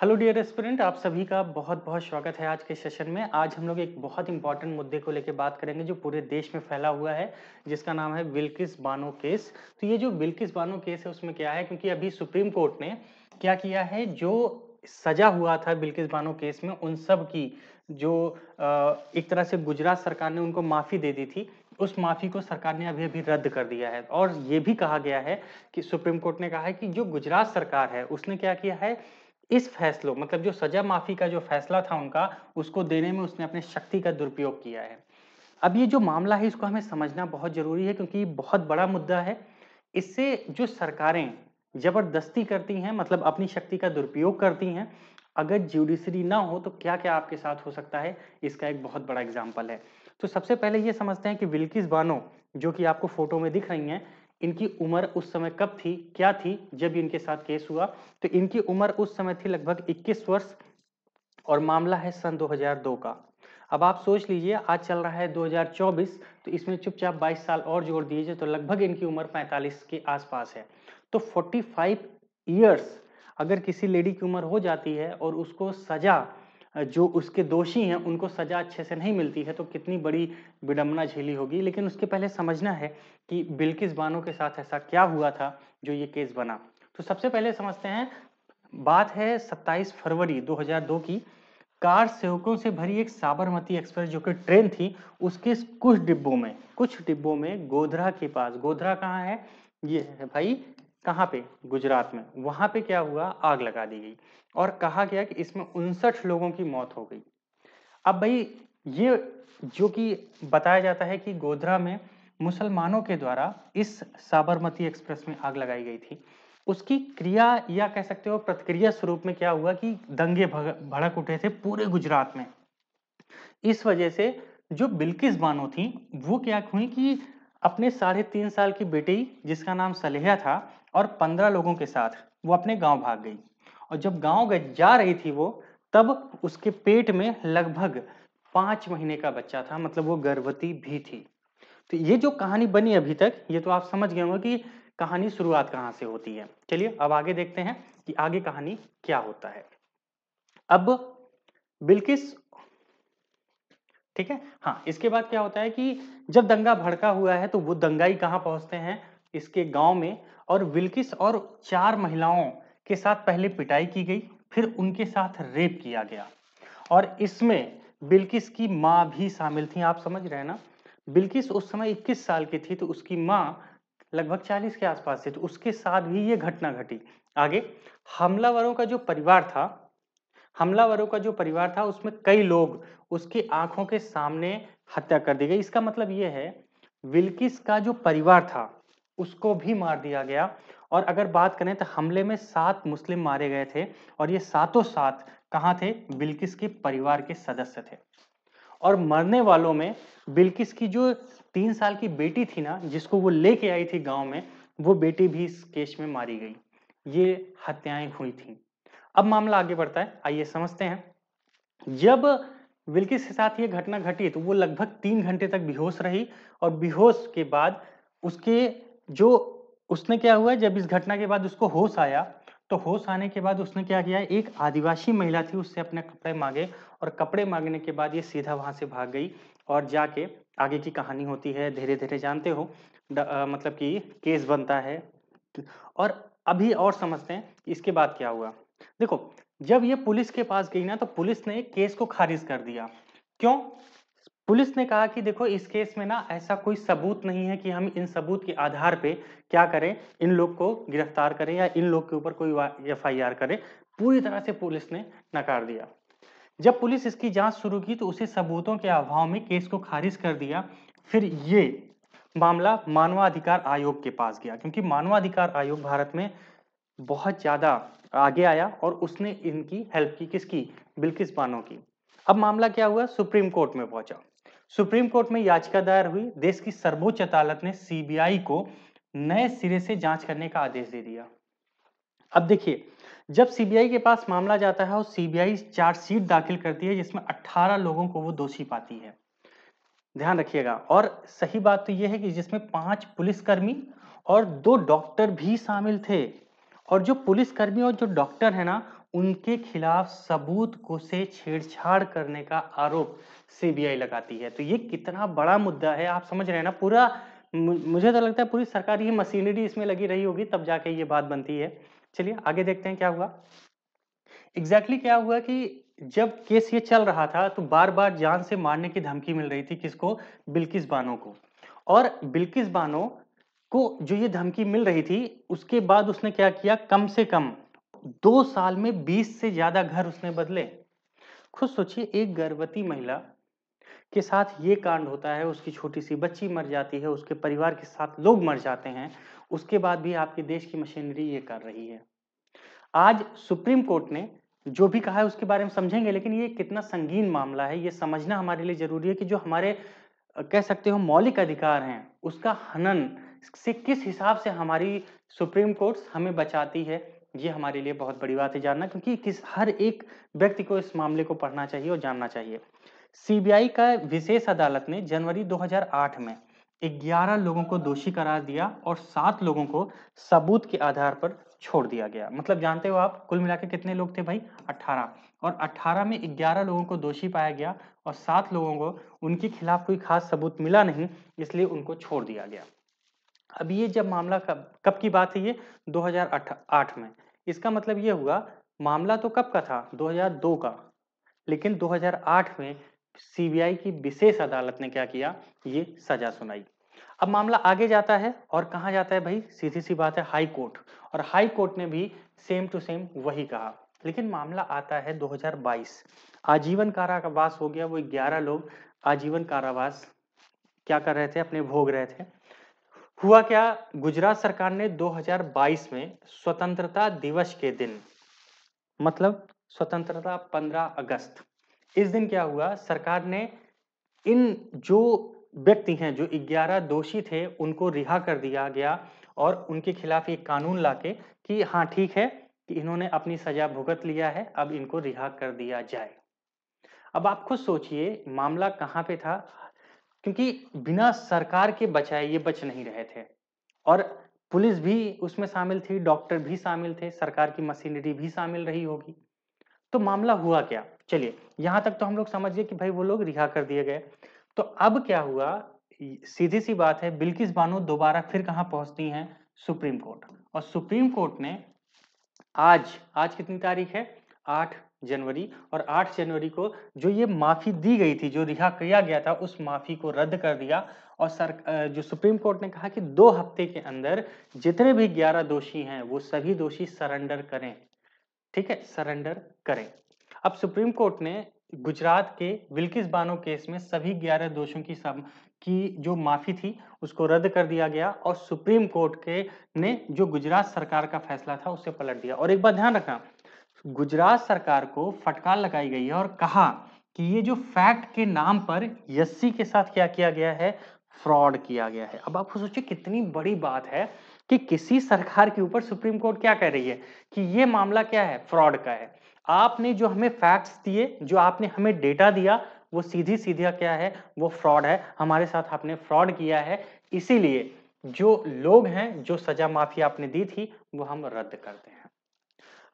hello dear restaurant आप सभी का बहुत बहुत स्वागत है आज के सेशन में आज हम लोग एक बहुत इंपॉर्टेंट मुद्दे को लेकर बात करेंगे जो पूरे देश में फैला हुआ है जिसका नाम है विल्किस बानो केस तो ये जो विल्किस बानो केस है उसमें क्या है क्योंकि अभी सुप्रीम कोर्ट ने क्या किया है जो सजा हुआ था बिल्किस बानो केस में उन सब की जो एक तरह से गुजरात सरकार ने उनको माफ़ी दे दी थी उस माफ़ी को सरकार ने अभी अभी रद्द कर दिया है और ये भी कहा गया है कि सुप्रीम कोर्ट ने कहा है कि जो गुजरात सरकार है उसने क्या किया है इस फैसलों मतलब जो सजा माफी का जो फैसला था उनका उसको देने में उसने अपने शक्ति का दुरुपयोग किया है अब ये जो मामला है इसको हमें समझना बहुत जरूरी है क्योंकि ये बहुत बड़ा मुद्दा है इससे जो सरकारें जबरदस्ती करती हैं मतलब अपनी शक्ति का दुरुपयोग करती हैं अगर ज्यूडिशरी ना हो तो क्या क्या आपके साथ हो सकता है इसका एक बहुत बड़ा एग्जाम्पल है तो सबसे पहले ये समझते हैं कि विल्किस बानो जो कि आपको फोटो में दिख रही हैं इनकी उम्र उस समय कब थी क्या थी जब इनके साथ केस हुआ तो इनकी उम्र उस समय थी लगभग 21 वर्ष और मामला है सन 2002 का अब आप सोच लीजिए आज चल रहा है 2024 तो इसमें चुपचाप 22 साल और जोड़ दीजिए तो लगभग इनकी उम्र 45 के आसपास है तो 45 फाइव अगर किसी लेडी की उम्र हो जाती है और उसको सजा जो उसके दोषी हैं उनको सज़ा अच्छे से नहीं मिलती है तो कितनी बड़ी विडम्बना झेली होगी लेकिन उसके पहले समझना है कि बिल्किस बानो के साथ ऐसा क्या हुआ था जो ये केस बना तो सबसे पहले समझते हैं बात है 27 फरवरी 2002 की कार सेवकों से भरी एक साबरमती एक्सप्रेस जो कि ट्रेन थी उसके कुछ डिब्बों में कुछ डिब्बों में गोधरा के पास गोधरा कहाँ है ये है भाई कहाँ पे गुजरात में वहां पे क्या हुआ आग लगा दी गई और कहा गया कि इसमें उनसठ लोगों की मौत हो गई अब भाई ये जो कि बताया जाता है कि गोधरा में मुसलमानों के द्वारा इस साबरमती एक्सप्रेस में आग लगाई गई थी उसकी क्रिया या कह सकते हो प्रतिक्रिया स्वरूप में क्या हुआ कि दंगे भड़क उठे थे पूरे गुजरात में इस वजह से जो बिल्किस बानो थी वो क्या हुई कि अपने साढ़े तीन साल की बेटी जिसका नाम सलेहा था और पंद्रह लोगों के साथ वो अपने गांव भाग गई और जब गांव जा रही थी वो तब उसके पेट में लगभग पाँच महीने का बच्चा था मतलब वो गर्भवती भी थी तो ये जो कहानी बनी अभी तक ये तो आप समझ गए होंगे कि कहानी शुरुआत कहाँ से होती है चलिए अब आगे देखते हैं कि आगे कहानी क्या होता है अब बिल्किस ठीक है हाँ इसके बाद क्या होता है कि जब दंगा भड़का हुआ है तो वो दंगाई कहाँ पहुंचते हैं इसके गांव में और विल्किस और चार महिलाओं के साथ पहले पिटाई की गई फिर उनके साथ रेप किया गया और इसमें बिल्किस की माँ भी शामिल थी आप समझ रहे हैं ना बिल्किस उस समय 21 साल की थी तो उसकी माँ लगभग 40 के आसपास थी तो उसके साथ भी ये घटना घटी आगे हमलावरों का जो परिवार था हमलावरों का जो परिवार था उसमें कई लोग उसकी आंखों के सामने हत्या कर दी गई इसका मतलब ये है विल्किस का जो परिवार था उसको भी मार दिया गया और अगर बात करें तो हमले में सात मुस्लिम मारे गए थे और ये सातों सात कहाँ थे बिल्किस के परिवार के सदस्य थे और मरने वालों में बिल्किस की जो तीन साल की बेटी थी ना जिसको वो लेके आई थी गांव में वो बेटी भी इस केस में मारी गई ये हत्याएं हुई थी अब मामला आगे बढ़ता है आइए समझते हैं जब विल्किस के साथ ये घटना घटी तो वो लगभग तीन घंटे तक बेहोश रही और बेहोश के बाद उसके जो उसने क्या हुआ जब इस घटना के बाद उसको होश आया तो होश आने के बाद उसने क्या किया एक आदिवासी महिला थी उससे अपने कपड़े मांगे और कपड़े मांगने के बाद ये सीधा वहां से भाग गई और जाके आगे की कहानी होती है धीरे धीरे जानते हो आ, मतलब कि केस बनता है और अभी और समझते हैं इसके बाद क्या हुआ देखो जब ये पुलिस के पास गई ना तो पुलिस ने केस को खारिज कर दिया क्यों पुलिस ने कहा कि देखो इस केस में ना ऐसा कोई सबूत नहीं है कि हम इन सबूत के आधार पे क्या करें इन लोग को गिरफ्तार करें या इन लोग के ऊपर कोई एफ आई आर करें पूरी तरह से पुलिस ने नकार दिया जब पुलिस इसकी जांच शुरू की तो उसे सबूतों के अभाव में केस को खारिज कर दिया फिर ये मामला मानवाधिकार आयोग के पास गया क्योंकि मानवाधिकार आयोग भारत में बहुत ज़्यादा आगे आया और उसने इनकी हेल्प की किसकी बिल्किस बानो की अब मामला क्या हुआ सुप्रीम कोर्ट में पहुंचा सुप्रीम कोर्ट में याचिका दायर हुई देश की सर्वोच्च अदालत ने सीबीआई को नए सिरे से जांच करने का आदेश दे दिया अब देखिए जब सीबीआई के पास मामला जाता है और सीबीआई चार्जशीट दाखिल करती है जिसमें 18 लोगों को वो दोषी पाती है ध्यान रखिएगा और सही बात तो यह है कि जिसमें पांच पुलिसकर्मी और दो डॉक्टर भी शामिल थे और जो पुलिसकर्मी और जो डॉक्टर है ना उनके खिलाफ सबूत को से छेड़छाड़ करने का आरोप सीबीआई लगाती है तो ये कितना बड़ा मुद्दा है आप समझ रहे हैं ना पूरा मुझे तो लगता है पूरी सरकारी ये मशीनरी इसमें लगी रही होगी तब जाके ये बात बनती है चलिए आगे देखते हैं क्या हुआ एग्जैक्टली exactly क्या हुआ कि जब केस ये चल रहा था तो बार बार जान से मारने की धमकी मिल रही थी किसको बिल्किस बानो को और बिल्किस बानो को जो ये धमकी मिल रही थी उसके बाद उसने क्या किया कम से कम दो साल में बीस से ज्यादा घर उसने बदले खुद सोचिए एक गर्भवती महिला के साथ ये कांड होता है उसकी छोटी सी बच्ची मर जाती है उसके परिवार के साथ लोग मर जाते हैं उसके बाद भी आपके देश की मशीनरी ये कर रही है आज सुप्रीम कोर्ट ने जो भी कहा है उसके बारे में समझेंगे लेकिन ये कितना संगीन मामला है ये समझना हमारे लिए जरूरी है कि जो हमारे कह सकते हो मौलिक अधिकार हैं उसका हनन से किस हिसाब से हमारी सुप्रीम कोर्ट हमें बचाती है ये हमारे लिए बहुत बड़ी बात है जानना क्योंकि किस हर एक व्यक्ति को इस मामले को पढ़ना चाहिए और जानना चाहिए सीबीआई का विशेष अदालत ने जनवरी 2008 में 11 लोगों को दोषी करार दिया और सात लोगों को सबूत के आधार पर छोड़ दिया गया मतलब जानते हो आप कुल मिला कितने लोग थे भाई 18 और 18 में 11 लोगों को दोषी पाया गया और सात लोगों को उनके खिलाफ कोई खास सबूत मिला नहीं इसलिए उनको छोड़ दिया गया अब ये जब मामला कब कब की बात है ये 2008 में इसका मतलब ये हुआ मामला तो कब का था 2002 का लेकिन 2008 में सीबीआई की विशेष अदालत ने क्या किया ये सजा सुनाई अब मामला आगे जाता है और कहा जाता है भाई सीधी सी बात है हाई कोर्ट और हाई कोर्ट ने भी सेम टू सेम वही कहा लेकिन मामला आता है 2022 आजीवन कारावास हो गया वो 11 लोग आजीवन कारावास क्या कर रहे थे अपने भोग रहे थे हुआ क्या गुजरात सरकार ने 2022 में स्वतंत्रता दिवस के दिन मतलब स्वतंत्रता 15 अगस्त इस दिन क्या हुआ सरकार ने इन जो व्यक्ति हैं जो 11 दोषी थे उनको रिहा कर दिया गया और उनके खिलाफ एक कानून लाके कि हाँ ठीक है कि इन्होंने अपनी सजा भुगत लिया है अब इनको रिहा कर दिया जाए अब आप खुद सोचिए मामला कहाँ पे था क्योंकि बिना सरकार के बचाए ये बच नहीं रहे थे और पुलिस भी उसमें शामिल थी डॉक्टर भी शामिल थे सरकार की मशीनरी भी शामिल रही होगी तो मामला हुआ क्या चलिए यहां तक तो हम लोग समझिए कि भाई वो लोग रिहा कर दिए गए तो अब क्या हुआ सीधी सी बात है बिल्किस बानो दोबारा फिर कहां पहुंचती हैं सुप्रीम कोर्ट और सुप्रीम कोर्ट ने आज आज कितनी तारीख है आठ जनवरी और 8 जनवरी को जो ये माफी दी गई थी जो रिहा किया गया था उस माफी को रद्द कर दिया और सर जो सुप्रीम कोर्ट ने कहा कि दो हफ्ते के अंदर जितने भी 11 दोषी हैं वो सभी दोषी सरेंडर करें ठीक है सरेंडर करें अब सुप्रीम कोर्ट ने गुजरात के विल्किस बानो केस में सभी 11 दोषियों की सब की जो माफी थी उसको रद्द कर दिया गया और सुप्रीम कोर्ट के ने जो गुजरात सरकार का फैसला था उसे पलट दिया और एक बात ध्यान रखना गुजरात सरकार को फटकार लगाई गई है और कहा कि ये जो फैक्ट के नाम पर यस्सी के साथ क्या किया गया है फ्रॉड किया गया है अब आप सोचिए कितनी बड़ी बात है कि किसी सरकार के ऊपर सुप्रीम कोर्ट क्या कह रही है कि ये मामला क्या है फ्रॉड का है आपने जो हमें फैक्ट्स दिए जो आपने हमें डेटा दिया वो सीधी सीधा क्या है वो फ्रॉड है हमारे साथ आपने फ्रॉड किया है इसीलिए जो लोग हैं जो सजा माफी आपने दी थी वो हम रद्द करते हैं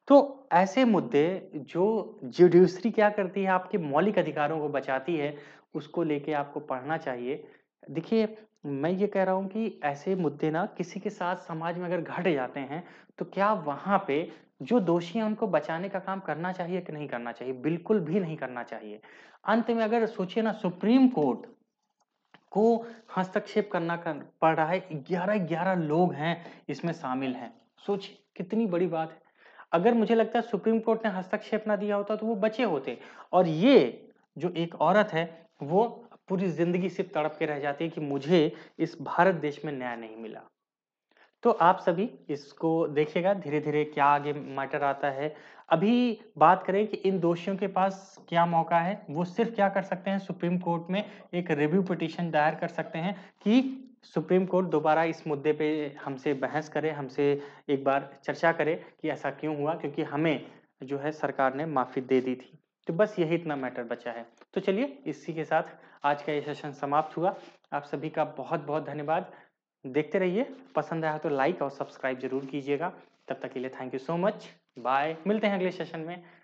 तो ऐसे मुद्दे जो जुडिशरी क्या करती है आपके मौलिक अधिकारों को बचाती है उसको लेके आपको पढ़ना चाहिए देखिए मैं ये कह रहा हूँ कि ऐसे मुद्दे ना किसी के साथ समाज में अगर घट जाते हैं तो क्या वहाँ पे जो दोषी हैं उनको बचाने का काम करना चाहिए कि नहीं करना चाहिए बिल्कुल भी नहीं करना चाहिए अंत में अगर सोचिए ना सुप्रीम कोर्ट को हस्तक्षेप करना कर, पड़ रहा है ग्यारह ग्यारह लोग हैं इसमें शामिल हैं सोचिए कितनी बड़ी बात है अगर मुझे लगता है सुप्रीम कोर्ट ने हस्तक्षेप ना दिया होता तो वो बचे होते और ये जो एक औरत है वो पूरी जिंदगी सिर्फ तड़प के रह जाती है कि मुझे इस भारत देश में न्याय नहीं मिला तो आप सभी इसको देखिएगा धीरे धीरे क्या आगे मैटर आता है अभी बात करें कि इन दोषियों के पास क्या मौका है वो सिर्फ क्या कर सकते हैं सुप्रीम कोर्ट में एक रिव्यू पिटिशन दायर कर सकते हैं कि सुप्रीम कोर्ट दोबारा इस मुद्दे पे हमसे बहस करे हमसे एक बार चर्चा करे कि ऐसा क्यों हुआ क्योंकि हमें जो है सरकार ने माफ़ी दे दी थी तो बस यही इतना मैटर बचा है तो चलिए इसी के साथ आज का ये सेशन समाप्त हुआ आप सभी का बहुत बहुत धन्यवाद देखते रहिए पसंद आया तो लाइक और सब्सक्राइब जरूर कीजिएगा तब तक के लिए thank you so much bye मिलते हैं अगले सेशन में